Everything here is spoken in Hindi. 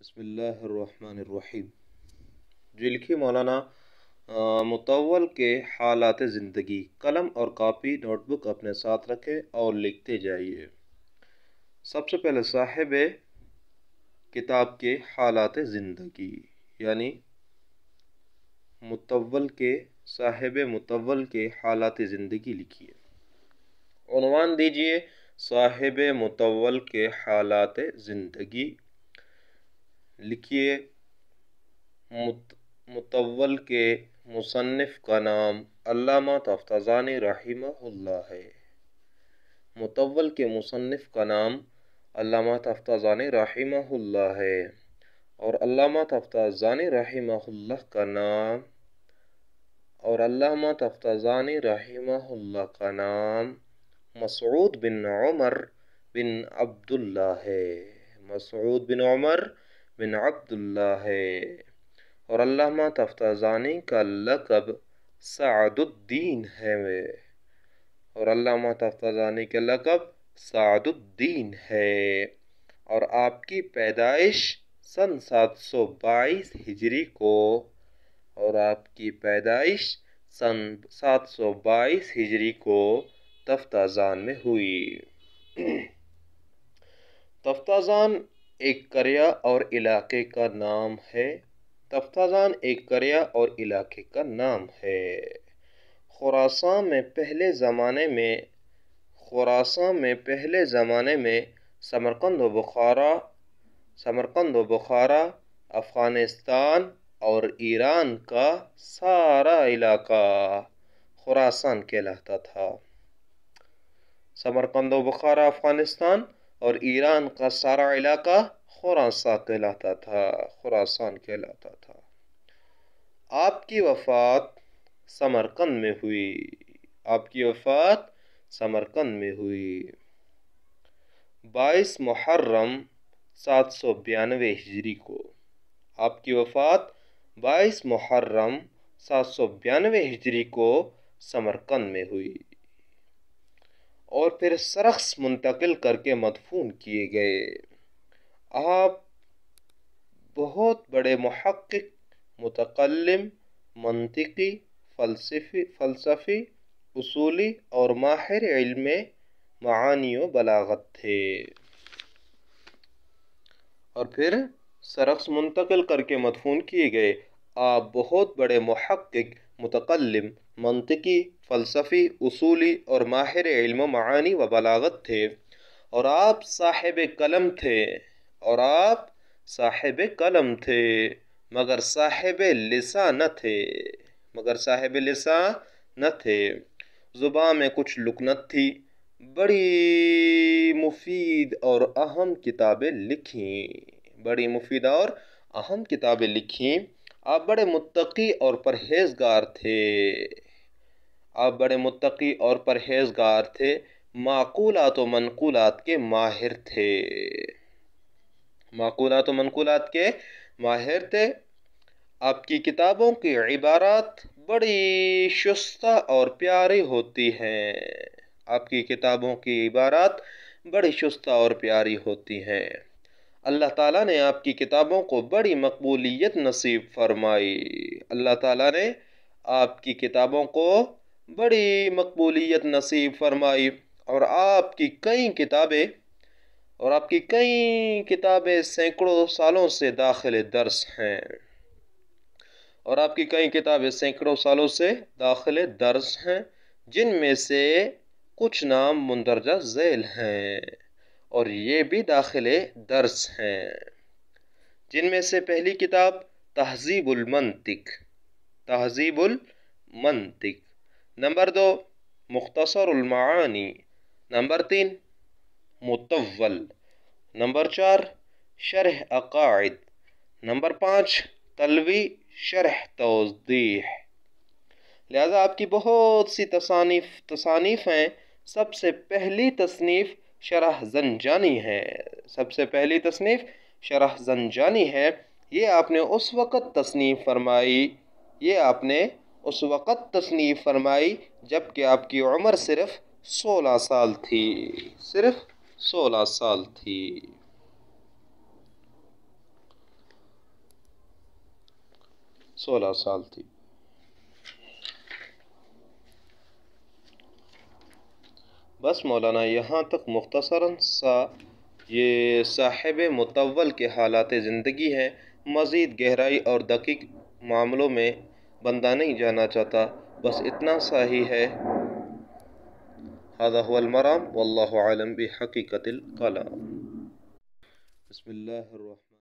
बसमीम लिखी मौलाना मुतवल के हालात ज़िंदगी कलम और कापी नोटबुक अपने साथ रखें और लिखते जाइए सबसे पहले साहेब किताब के हालात ज़िंदगी यानी मुतवल के साहेब मुतवल के हालात ज़िंदगी लिखिए दीजिए साहिब मुतवल के हालात ज़िंदगी लिखिए मुत मुतवल के मुसनफ़ का नाम अल्लामा तफ्ताज़ान रहीमहुल्ला है मुतवल के मुसनफ़ का नाम अल्लामा तफ्ताज़ान रहीमहुल्ला है और अल्लामा तफ्ताज़ान रहीमहुल्ला का नाम और अल्लामा तफ्ताज़ान रहीमहुल्ला का नाम मसऊद बिन उमर बिन अब्दुल्ला है मसऊद बिन उमर बिन अब्दुल्ला है और अल्लामा तफ्ताजानी का लकब सादुद्दीन है वे और अल्लामा तफ्ताजानी का लकब सादुद्दीन है और आपकी पैदाइश सन 722 हिजरी को और आपकी पैदाइश सन 722 हिजरी को तफ्ताजान में हुई तफ्ताजान एक करिया और इलाके का नाम है तफ्ताजान एक करिया और इलाके का नाम है खुरासा में पहले ज़माने में खुरासा में पहले ज़माने में समरकंद व बुखारा समरकंद व बुखारा अफ़गानिस्तान और ईरान का सारा इलाका खुरासान कहलाता था समरकंद व बुखारा अफ़गानिस्तान और ईरान का सारा इलाका खुरासा कहलाता था खुरासान कहलाता था आपकी वफ़ात समरकंद में हुई आपकी वफ़ात समरकंद में हुई बाईस मुहर्रम सात सौ बयानवे हिजरी को आपकी वफ़ात बाईस मुहर्रम सात सौ बयानवे हिजरी को समरकंद में हुई और फिर सरख्स मुंतकिल करके मदफून किए गए आप बहुत बड़े महक् मतकलम मनतिकी फलसफी फलसफी उसूली और माहिर इल्म मानियो बलागत थे और फिर सरख्स मुंतकिल करके मदफून किए गए आप बहुत बड़े महक्क मुतकलम मनतकी फ़लसफ़ी उसूली और माहिर इल्म मानी व बलागत थे और आप साहिब कलम थे और आप साहिब कलम थे मगर साहिब लिसा न थे मगर साहिब लिसा न थे जुबा में कुछ लुकनत थी बड़ी मुफीद और अहम किताबें लिखीं बड़ी मुफीद और अहम किताबें लिखीं आप बड़े मुतकी और परहेजगार थे आप बड़े मुतकी और परहेजगार थे माकूलात व मनकूलात के माहिर थे माकूलात व मनकूलात के माहिर थे आपकी किताबों की इबारत बड़ी शुस्ता और प्यारी होती हैं आपकी किताबों की इबारात बड़ी शुस्ता और प्यारी होती हैं अल्लाह ताला ने आपकी किताबों को बड़ी मकबूलियत नसीब फरमाई अल्लाह ताला ने आपकी किताबों को बड़ी मकबूलियत नसीब फरमाई और आपकी कई किताबें और आपकी कई किताबें सैकड़ों सालों से दाखिल दर्स हैं और आपकी कई किताबें सैकड़ों सालों से दाखिल दर्स हैं जिनमें से कुछ नाम मंदरजा झैल हैं और ये भी दाखिल दर्स हैं जिनमें से पहली किताब तहजीबुलमनतिक तहजीबुलमनतिक नंबर दो मुख्तसरमानी नंबर तीन मुतवल नंबर चार शरह अकायद नंबर पाँच तलवी शरह तोजीह लिहाजा आपकी बहुत सी तसानीफ तसानीफ हैं सबसे पहली तसनीफ़ शरह जानी है सबसे पहली तसनीफ़ शरह जानी है ये आपने उस वक़्त तसनीफ़ फरमाई ये आपने उस वक़्त तसनीफ़ फरमाई जबकि आपकी उम्र सिर्फ़ सोलह साल थी सिर्फ़ सोलह साल थी सोलह साल थी बस मौलाना यहाँ तक मुख्तसरा सा ये साहिब मुतवल के हालात ज़िंदगी हैं मज़ीद गहराई और दकीक मामलों में बंदा नहीं जाना चाहता बस इतना सा ही है हदामराम आलम बहकीकतिल कलाम बसमिल्लर